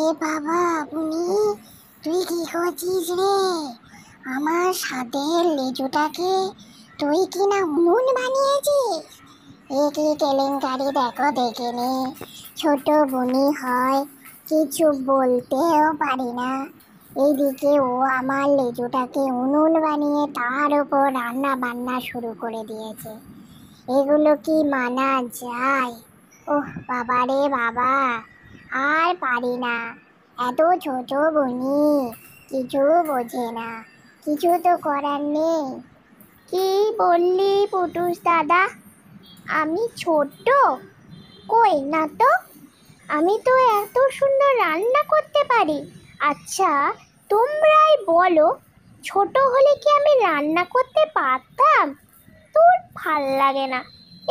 এ বাবা বুনি তুই কি করছিস রে আমার সাদের লেজুটাকে তুই কি না উনুন বানিয়েছিস এ কেলেঙ্কারি দেখো দেখে নে ছোট বুনি হয় কিছু বলতেও পারি না এদিকে ও আমার লেজুটাকে উনুন বানিয়ে তার ওপর রান্না বান্না শুরু করে দিয়েছে এগুলো কি মানা যায় ওহ বাবা রে বাবা আর পারি না এত ছোট বনি কিছু বোঝে না কিছু তো করার নেই কি বললি পুটুস দাদা আমি ছোট কই না তো আমি তো এত সুন্দর রান্না করতে পারি আচ্ছা তোমরাই বলো ছোট হলে কি আমি রান্না করতে পারতাম তোর ভাল লাগে না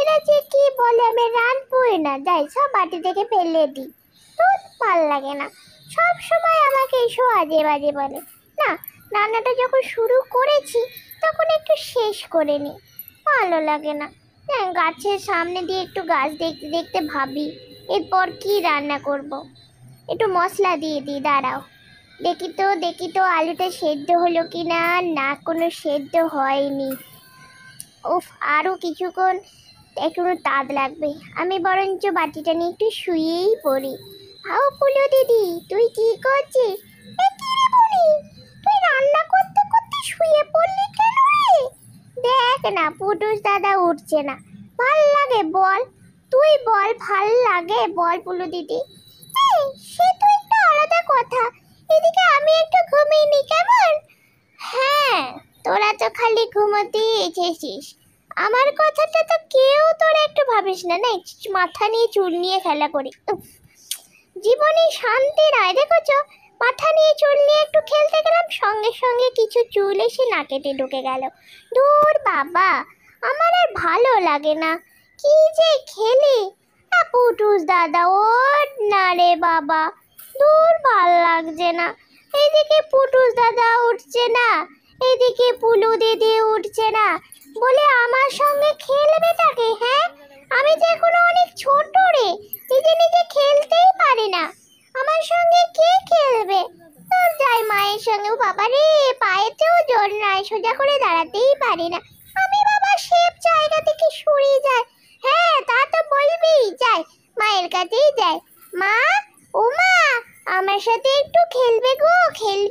এরা যে কি বলে আমি রাঁধবই না যাই সব বাটি থেকে ফেলে দিই ভাল লাগে না সব সময় আমাকে এসো আজে বাজে বলে না রান্নাটা যখন শুরু করেছি তখন একটু শেষ করে নিই ভালো লাগে না হ্যাঁ গাছের সামনে দিয়ে একটু গাছ দেখতে দেখতে ভাবি এরপর কি রান্না করব। একটু মশলা দিয়ে দিই দাঁড়াও দেখি তো দেখি তো আলুটা সেদ্ধ হলো কি না না কোনো সেদ্ধ হয়নি উফ আরও কিছুক্ষণ একটু তাপ লাগবে আমি বরঞ্চ বাটিটা নিয়ে একটু শুয়েই পড়ি আও পুলো দিদি তুই কি করছিস এ কি রে বুড়ি তুই রান্না করতে করতে শুয়ে পড়লি কেন রে দেখ না পুটুস দাদা উঠছে না ভাল লাগে বল তুই বল ভাল লাগে বল পুলু দিদি সে তো একটা আলাদা কথা এদিকে আমি একটু ঘুমিনি কেমন হ্যাঁ তোরা তো খালি ঘুমোতেই এসেছিস আমার কথাটা তো কেউ তোরা একটু ভাবিস না না মাথা নিয়ে চুল নিয়ে খেলা করি জীবনে শান্তি রায় দেখেছ মাথা নিয়ে চুল নিয়ে একটু খেলতে গেলাম সঙ্গে সঙ্গে কিছু চুল এসে নাকেতে ঢুকে গেল দূর বাবা আমার আর ভালো লাগে না কি যে খেলি পুটুস দাদা ও না রে বাবা দূর ভাল লাগছে না এদিকে পুটুস দাদা উঠছে না এদিকে পুলু দিদি উঠছে না বলে আমার সঙ্গে খেলবে তাকে হ্যাঁ আমি যে কোনো অনেক ছোট মায়ের সঙ্গেও বাবা রে পায়েতেও জোর নাই সোজা করে দাঁড়াতেই পারি না আমি বাবা সেব জায়গা থেকে সরে যায় হ্যাঁ তা তো বলবি যাই মায়ের কাছেই যায় মা ও মা আমার সাথে একটু খেলবে গো খেলবে